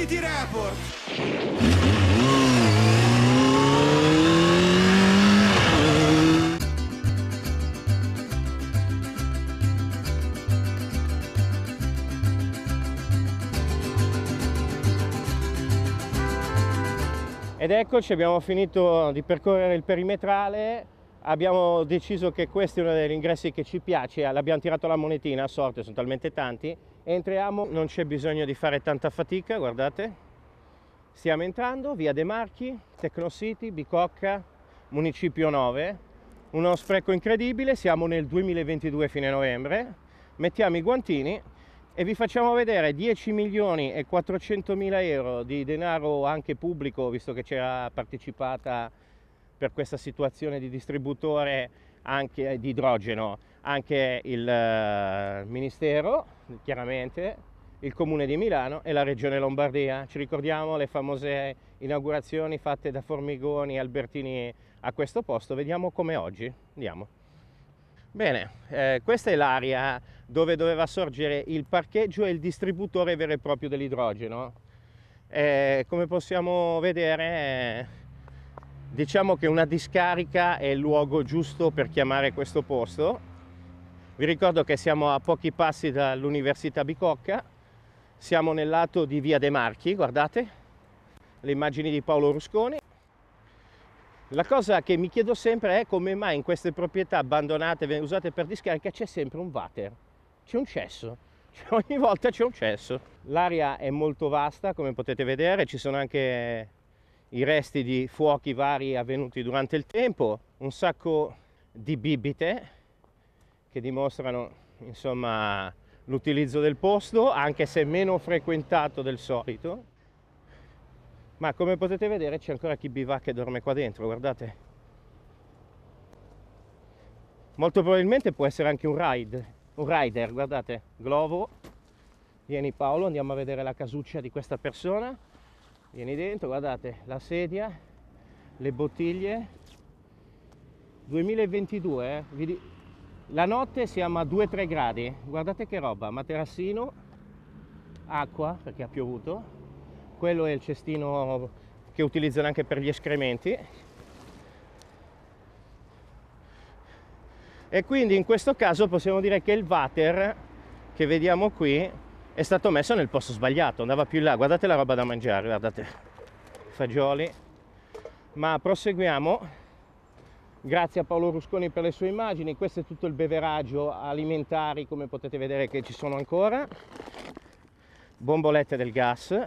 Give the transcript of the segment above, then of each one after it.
City Report. Ed eccoci, abbiamo finito di percorrere il perimetrale, abbiamo deciso che questo è uno degli ingressi che ci piace, l'abbiamo tirato la monetina a sorte, sono talmente tanti, Entriamo, non c'è bisogno di fare tanta fatica, guardate. Stiamo entrando, via De Marchi, Tecnocity, Bicocca, Municipio 9. Uno spreco incredibile, siamo nel 2022 fine novembre. Mettiamo i guantini e vi facciamo vedere 10 milioni e 400 mila euro di denaro anche pubblico, visto che c'era partecipata per questa situazione di distributore anche di idrogeno anche il eh, Ministero chiaramente, il Comune di Milano e la Regione Lombardia. Ci ricordiamo le famose inaugurazioni fatte da Formigoni e Albertini a questo posto, vediamo come oggi. Andiamo. Bene, eh, questa è l'area dove doveva sorgere il parcheggio e il distributore vero e proprio dell'idrogeno. Eh, come possiamo vedere, eh, diciamo che una discarica è il luogo giusto per chiamare questo posto vi ricordo che siamo a pochi passi dall'Università Bicocca, siamo nel lato di Via De Marchi, guardate, le immagini di Paolo Rusconi. La cosa che mi chiedo sempre è come mai in queste proprietà abbandonate, usate per discarica, c'è sempre un water, c'è un cesso, cioè ogni volta c'è un cesso. L'area è molto vasta, come potete vedere, ci sono anche i resti di fuochi vari avvenuti durante il tempo, un sacco di bibite, che dimostrano l'utilizzo del posto, anche se meno frequentato del solito. Ma come potete vedere c'è ancora chi bivacca e dorme qua dentro, guardate. Molto probabilmente può essere anche un ride, un rider, guardate, Glovo. Vieni Paolo, andiamo a vedere la casuccia di questa persona. Vieni dentro, guardate, la sedia, le bottiglie. 2022, eh? La notte siamo a 2-3 gradi, guardate che roba, materassino, acqua perché ha piovuto, quello è il cestino che utilizzano anche per gli escrementi. E quindi in questo caso possiamo dire che il water che vediamo qui è stato messo nel posto sbagliato, andava più in là, guardate la roba da mangiare, guardate, fagioli. Ma proseguiamo Grazie a Paolo Rusconi per le sue immagini, questo è tutto il beveraggio alimentari come potete vedere che ci sono ancora, bombolette del gas,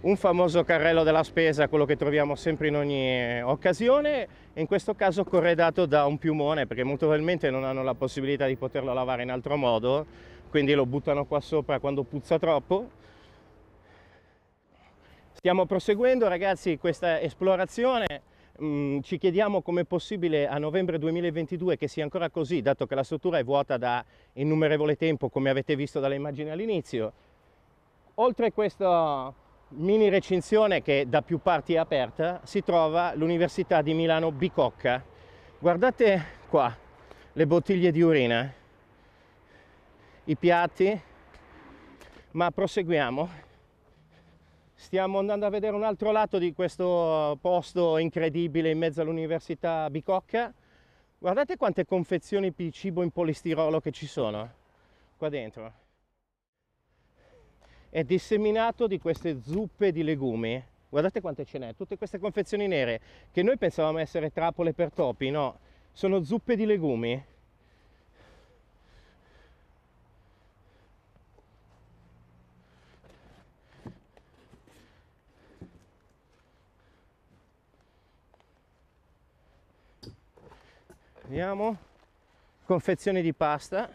un famoso carrello della spesa, quello che troviamo sempre in ogni occasione, in questo caso corredato da un piumone, perché molto probabilmente non hanno la possibilità di poterlo lavare in altro modo, quindi lo buttano qua sopra quando puzza troppo Stiamo proseguendo ragazzi questa esplorazione, mm, ci chiediamo come è possibile a novembre 2022 che sia ancora così, dato che la struttura è vuota da innumerevole tempo, come avete visto dalle immagini all'inizio. Oltre questa mini recinzione che da più parti è aperta, si trova l'Università di Milano Bicocca. Guardate qua le bottiglie di urina, i piatti, ma proseguiamo Stiamo andando a vedere un altro lato di questo posto incredibile in mezzo all'Università Bicocca. Guardate quante confezioni di cibo in polistirolo che ci sono eh, qua dentro. È disseminato di queste zuppe di legumi. Guardate quante ce n'è, tutte queste confezioni nere che noi pensavamo essere trappole per topi, no, sono zuppe di legumi vediamo confezioni di pasta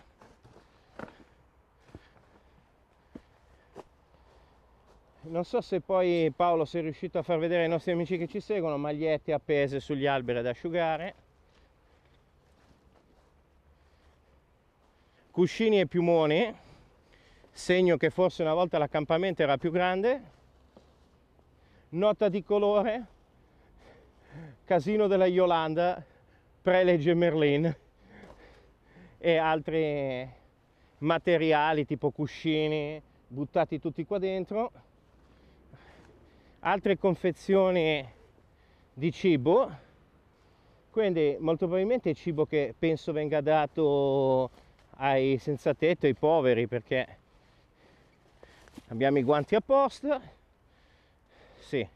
non so se poi Paolo sei riuscito a far vedere ai nostri amici che ci seguono magliette appese sugli alberi ad asciugare cuscini e piumoni segno che forse una volta l'accampamento era più grande nota di colore casino della Yolanda prelegge Merlin e altri materiali tipo cuscini buttati tutti qua dentro altre confezioni di cibo quindi molto probabilmente è cibo che penso venga dato ai senza tetto ai poveri perché abbiamo i guanti apposta sì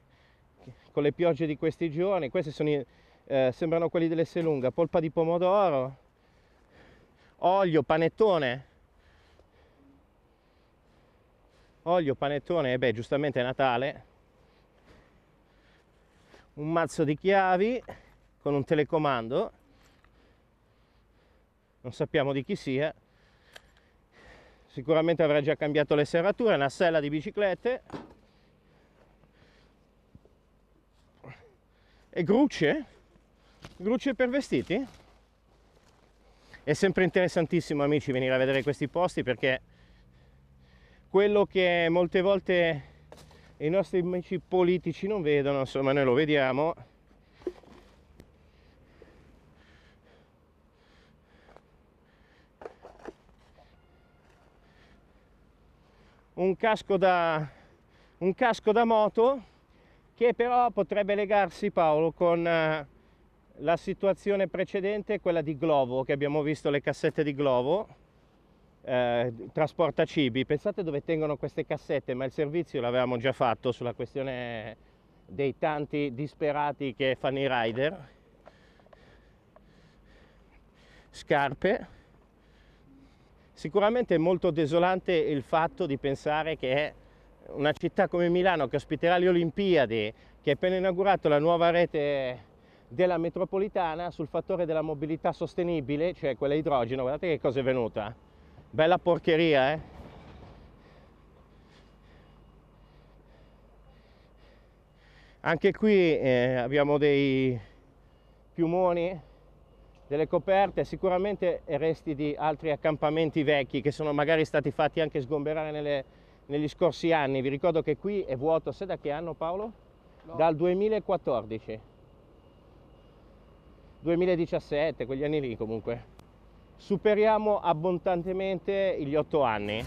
con le piogge di questi giorni queste sono i eh, sembrano quelli dell'essere lunga, polpa di pomodoro, olio, panettone, olio, panettone, e eh beh giustamente è Natale, un mazzo di chiavi con un telecomando, non sappiamo di chi sia, sicuramente avrà già cambiato le serrature, una sella di biciclette e grucce Grucce per vestiti? È sempre interessantissimo amici venire a vedere questi posti perché quello che molte volte i nostri amici politici non vedono, insomma noi lo vediamo, Un casco, da, un casco da moto che però potrebbe legarsi Paolo con eh, la situazione precedente è quella di Glovo, che abbiamo visto le cassette di Glovo, eh, trasporta cibi. Pensate dove tengono queste cassette, ma il servizio l'avevamo già fatto sulla questione dei tanti disperati che fanno i rider. Scarpe. Sicuramente è molto desolante il fatto di pensare che una città come Milano, che ospiterà le Olimpiadi, che ha appena inaugurato la nuova rete della metropolitana sul fattore della mobilità sostenibile, cioè quella idrogeno, guardate che cosa è venuta. Bella porcheria, eh? Anche qui eh, abbiamo dei piumoni, delle coperte, sicuramente resti di altri accampamenti vecchi che sono magari stati fatti anche sgomberare nelle, negli scorsi anni. Vi ricordo che qui è vuoto, sai da che anno Paolo? No. Dal 2014. 2017, quegli anni lì comunque. Superiamo abbondantemente gli otto anni.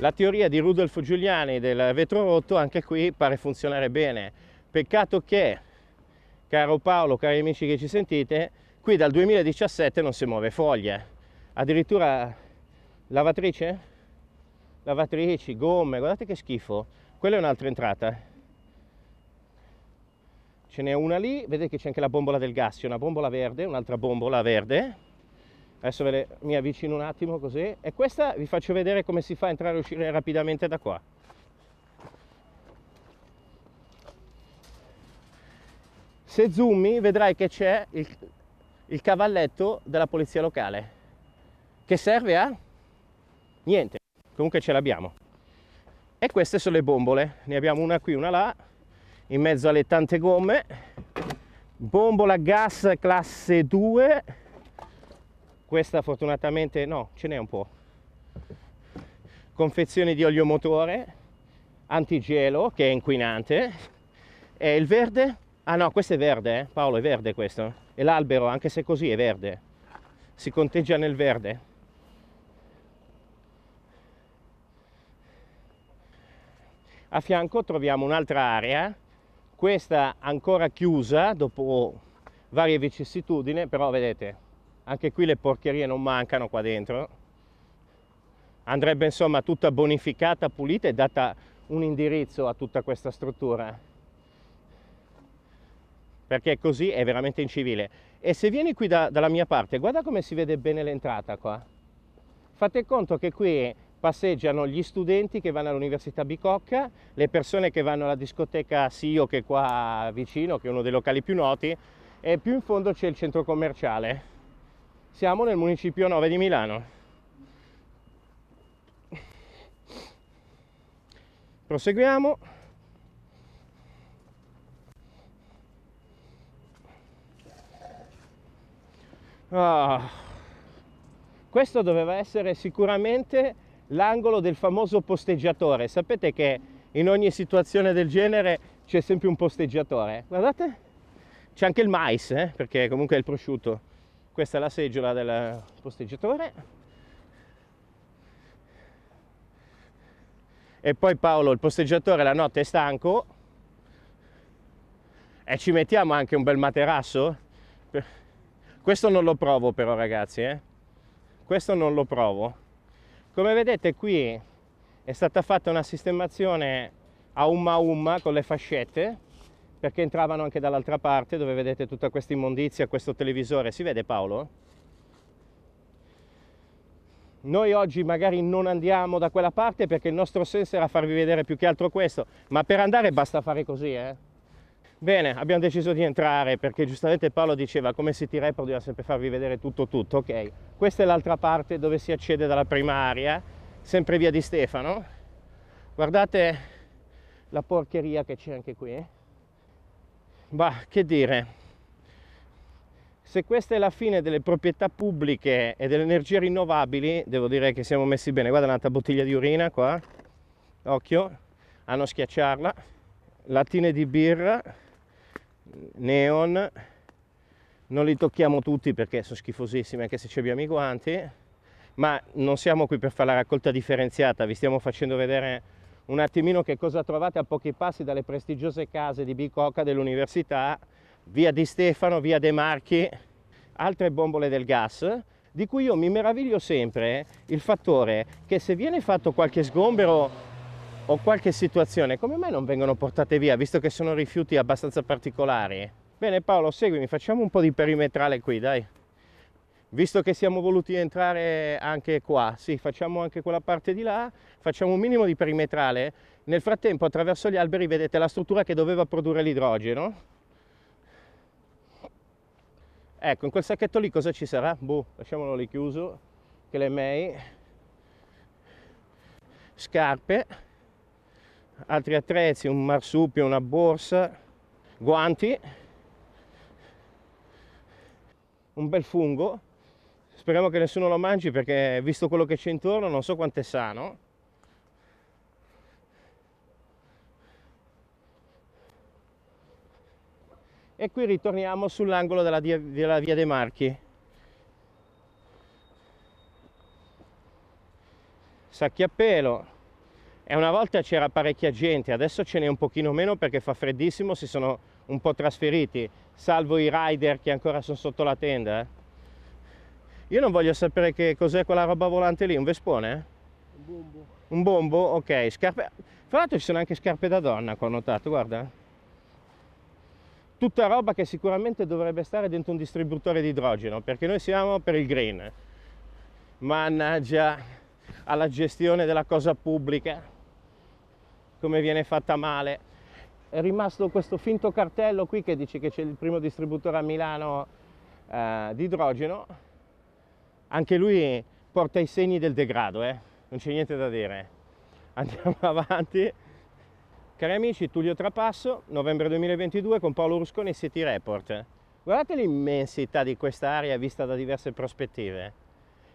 La teoria di Rudolfo Giuliani del vetro rotto anche qui pare funzionare bene. Peccato che caro Paolo, cari amici che ci sentite, qui dal 2017 non si muove foglie, addirittura lavatrice, lavatrici, gomme, guardate che schifo, quella è un'altra entrata. Ce n'è una lì, vedete che c'è anche la bombola del gas, c'è una bombola verde, un'altra bombola verde. Adesso ve le, mi avvicino un attimo così. E questa vi faccio vedere come si fa a entrare e uscire rapidamente da qua. Se zoomi vedrai che c'è il, il cavalletto della polizia locale che serve a niente. Comunque ce l'abbiamo. E queste sono le bombole. Ne abbiamo una qui, una là, in mezzo alle tante gomme. Bombola gas classe 2. Questa fortunatamente no, ce n'è un po'. Confezione di olio motore, antigelo che è inquinante. E il verde Ah no, questo è verde, eh? Paolo, è verde questo. E l'albero, anche se così è verde. Si conteggia nel verde. A fianco troviamo un'altra area, questa ancora chiusa dopo varie vicissitudini, però vedete, anche qui le porcherie non mancano qua dentro. Andrebbe insomma tutta bonificata, pulita e data un indirizzo a tutta questa struttura perché così è veramente incivile. E se vieni qui da, dalla mia parte, guarda come si vede bene l'entrata qua. Fate conto che qui passeggiano gli studenti che vanno all'Università Bicocca, le persone che vanno alla discoteca Sio che è qua vicino, che è uno dei locali più noti, e più in fondo c'è il centro commerciale. Siamo nel municipio 9 di Milano. Proseguiamo. Ah. Questo doveva essere sicuramente l'angolo del famoso posteggiatore. Sapete che in ogni situazione del genere c'è sempre un posteggiatore. Guardate, c'è anche il mais, eh? perché comunque è il prosciutto. Questa è la seggiola del posteggiatore. E poi Paolo, il posteggiatore, la notte è stanco. E ci mettiamo anche un bel materasso. Per questo non lo provo però ragazzi, eh? questo non lo provo. Come vedete qui è stata fatta una sistemazione a umma umma con le fascette perché entravano anche dall'altra parte dove vedete tutta questa immondizia, questo televisore. Si vede Paolo? Noi oggi magari non andiamo da quella parte perché il nostro senso era farvi vedere più che altro questo, ma per andare basta fare così, eh? Bene, abbiamo deciso di entrare perché giustamente Paolo diceva come si tira per dobbiamo sempre farvi vedere tutto tutto, ok. Questa è l'altra parte dove si accede dalla prima aria, sempre via di Stefano. Guardate la porcheria che c'è anche qui. Bah, che dire, se questa è la fine delle proprietà pubbliche e delle energie rinnovabili, devo dire che siamo messi bene. Guarda un'altra bottiglia di urina qua, occhio, a non schiacciarla, Latine di birra, neon non li tocchiamo tutti perché sono schifosissimi anche se ci abbiamo i guanti ma non siamo qui per fare la raccolta differenziata vi stiamo facendo vedere un attimino che cosa trovate a pochi passi dalle prestigiose case di Bicocca dell'università via Di Stefano, via De Marchi altre bombole del gas di cui io mi meraviglio sempre eh, il fattore che se viene fatto qualche sgombero ho qualche situazione, come mai non vengono portate via, visto che sono rifiuti abbastanza particolari? Bene Paolo, seguimi, facciamo un po' di perimetrale qui, dai. Visto che siamo voluti entrare anche qua, sì, facciamo anche quella parte di là, facciamo un minimo di perimetrale. Nel frattempo, attraverso gli alberi, vedete la struttura che doveva produrre l'idrogeno. Ecco, in quel sacchetto lì cosa ci sarà? Boh, lasciamolo lì chiuso, che le mei. Scarpe altri attrezzi, un marsupio, una borsa, guanti, un bel fungo. Speriamo che nessuno lo mangi perché visto quello che c'è intorno non so quanto è sano. E qui ritorniamo sull'angolo della, della via dei Marchi. Sacchi a pelo, e una volta c'era parecchia gente, adesso ce n'è un pochino meno perché fa freddissimo, si sono un po' trasferiti, salvo i rider che ancora sono sotto la tenda. Eh. Io non voglio sapere che cos'è quella roba volante lì, un vespone? Un bombo. Un bombo? Ok, scarpe... Fra l'altro ci sono anche scarpe da donna qua ho notato, guarda. Tutta roba che sicuramente dovrebbe stare dentro un distributore di idrogeno, perché noi siamo per il green. Mannaggia alla gestione della cosa pubblica come viene fatta male. È rimasto questo finto cartello qui che dice che c'è il primo distributore a Milano eh, di idrogeno. Anche lui porta i segni del degrado, eh? non c'è niente da dire. Andiamo avanti. Cari amici, Tullio Trapasso, novembre 2022 con Paolo Rusconi, City Report. Guardate l'immensità di questa area vista da diverse prospettive.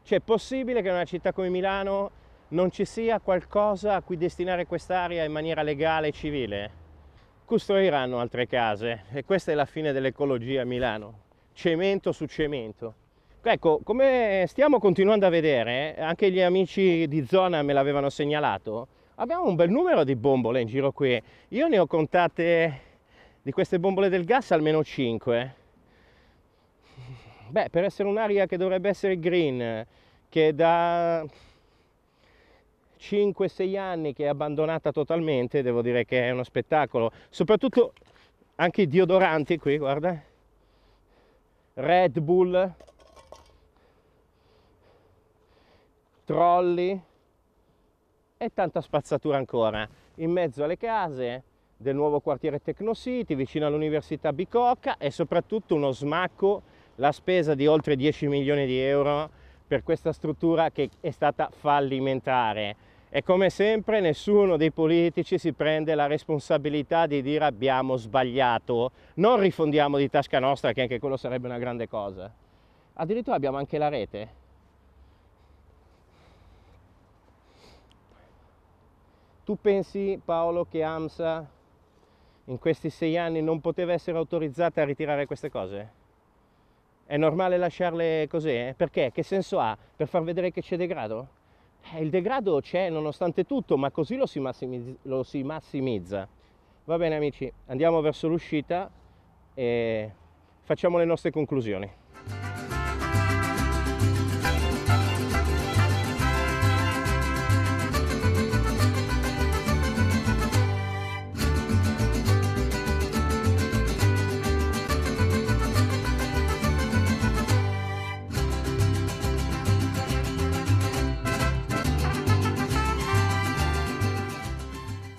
Cioè, è possibile che una città come Milano non ci sia qualcosa a cui destinare quest'area in maniera legale e civile, costruiranno altre case e questa è la fine dell'ecologia a Milano, cemento su cemento. Ecco, come stiamo continuando a vedere, anche gli amici di zona me l'avevano segnalato, abbiamo un bel numero di bombole in giro qui. Io ne ho contate di queste bombole del gas almeno 5. Beh, per essere un'area che dovrebbe essere green, che da 5-6 anni che è abbandonata totalmente, devo dire che è uno spettacolo. Soprattutto anche i deodoranti qui, guarda. Red Bull. Trolli. E tanta spazzatura ancora. In mezzo alle case del nuovo quartiere Tecno City, vicino all'Università Bicocca e soprattutto uno smacco, la spesa di oltre 10 milioni di euro per questa struttura che è stata fallimentare. E come sempre nessuno dei politici si prende la responsabilità di dire abbiamo sbagliato, non rifondiamo di tasca nostra che anche quello sarebbe una grande cosa. Addirittura abbiamo anche la rete. Tu pensi Paolo che AMSA in questi sei anni non poteva essere autorizzata a ritirare queste cose? È normale lasciarle così? Eh? Perché? Che senso ha? Per far vedere che c'è degrado? Eh, il degrado c'è nonostante tutto, ma così lo si, lo si massimizza. Va bene amici, andiamo verso l'uscita e facciamo le nostre conclusioni.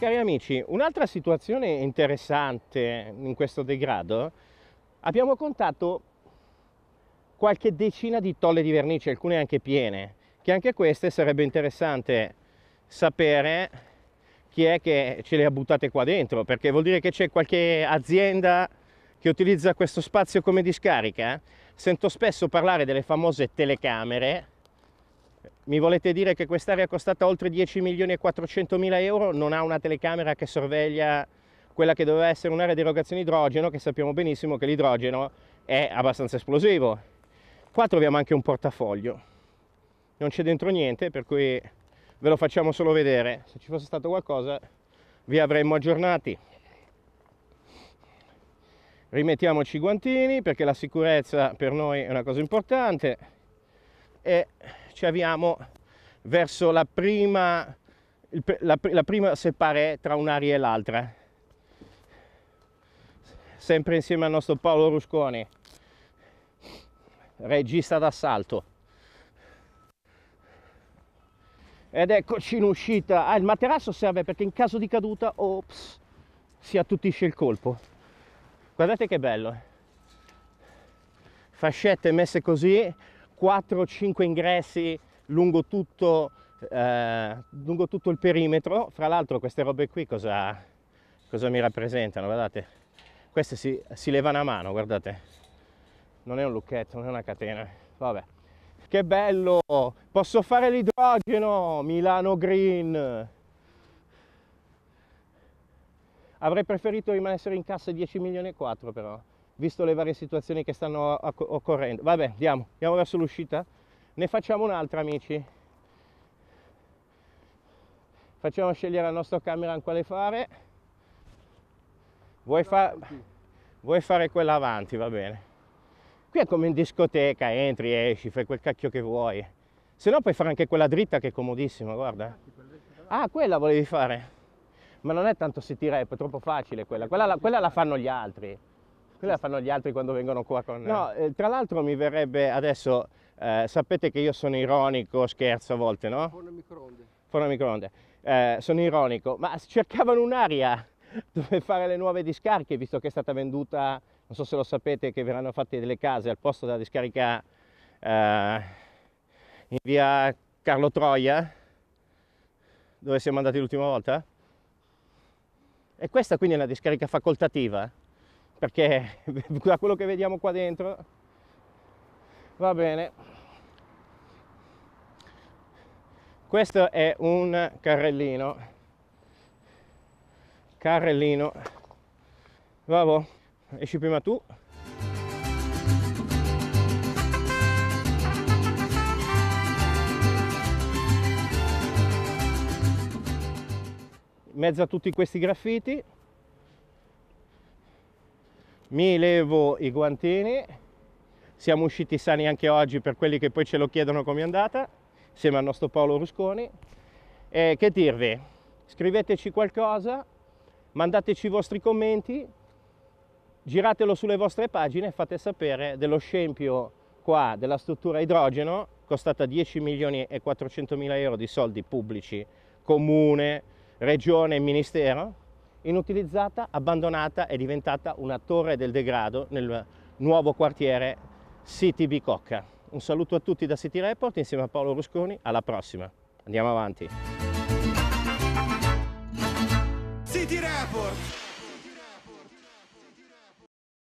Cari amici, un'altra situazione interessante in questo degrado, abbiamo contato qualche decina di tolle di vernice, alcune anche piene, che anche queste sarebbe interessante sapere chi è che ce le ha buttate qua dentro, perché vuol dire che c'è qualche azienda che utilizza questo spazio come discarica. Sento spesso parlare delle famose telecamere, mi volete dire che quest'area costata oltre 10 milioni e 400 mila euro non ha una telecamera che sorveglia quella che doveva essere un'area di erogazione idrogeno, che sappiamo benissimo che l'idrogeno è abbastanza esplosivo. Qua troviamo anche un portafoglio. Non c'è dentro niente, per cui ve lo facciamo solo vedere. Se ci fosse stato qualcosa vi avremmo aggiornati. Rimettiamoci i guantini perché la sicurezza per noi è una cosa importante. E ci avviamo verso la prima, la, la prima separè tra un'aria e l'altra. Sempre insieme al nostro Paolo Rusconi, regista d'assalto. Ed eccoci in uscita. Ah, il materasso serve perché in caso di caduta, ops, si attutisce il colpo. Guardate che bello. Eh. Fascette messe così, 4-5 ingressi lungo tutto, eh, lungo tutto, il perimetro. Fra l'altro queste robe qui cosa, cosa mi rappresentano? Guardate, queste si, si, levano a mano, guardate. Non è un lucchetto, non è una catena. Vabbè. Che bello! Posso fare l'idrogeno! Milano Green! Avrei preferito rimanere in cassa 10 milioni e 4 però visto le varie situazioni che stanno occorrendo. Vabbè, andiamo, andiamo verso l'uscita. Ne facciamo un'altra, amici. Facciamo scegliere al nostro camera quale fare. Vuoi, fa... Vuoi fare quella avanti, va bene. Qui è come in discoteca, entri, esci, fai quel cacchio che vuoi. Se no puoi fare anche quella dritta che è comodissima, guarda. Ah, quella volevi fare. Ma non è tanto city rap, è troppo facile quella. Quella la, quella la fanno gli altri. Quella fanno gli altri quando vengono qua con... Eh. No, eh, tra l'altro mi verrebbe adesso, eh, sapete che io sono ironico, scherzo a volte, no? Forno microonde. Forno microonde. Eh, sono ironico, ma cercavano un'area dove fare le nuove discariche, visto che è stata venduta, non so se lo sapete, che verranno fatte delle case al posto della discarica eh, in via Carlo Troia, dove siamo andati l'ultima volta. E questa quindi è una discarica facoltativa? perché da quello che vediamo qua dentro va bene questo è un carrellino carrellino vabbè esci prima tu in mezzo a tutti questi graffiti mi levo i guantini, siamo usciti sani anche oggi per quelli che poi ce lo chiedono come è andata, insieme al nostro Paolo Rusconi. E che dirvi? Scriveteci qualcosa, mandateci i vostri commenti, giratelo sulle vostre pagine e fate sapere dello scempio qua della struttura idrogeno, costata 10 milioni e 400 mila euro di soldi pubblici, comune, regione e ministero, inutilizzata, abbandonata è diventata una torre del degrado nel nuovo quartiere City Bicocca. Un saluto a tutti da City Report insieme a Paolo Rusconi, alla prossima. Andiamo avanti. City Report!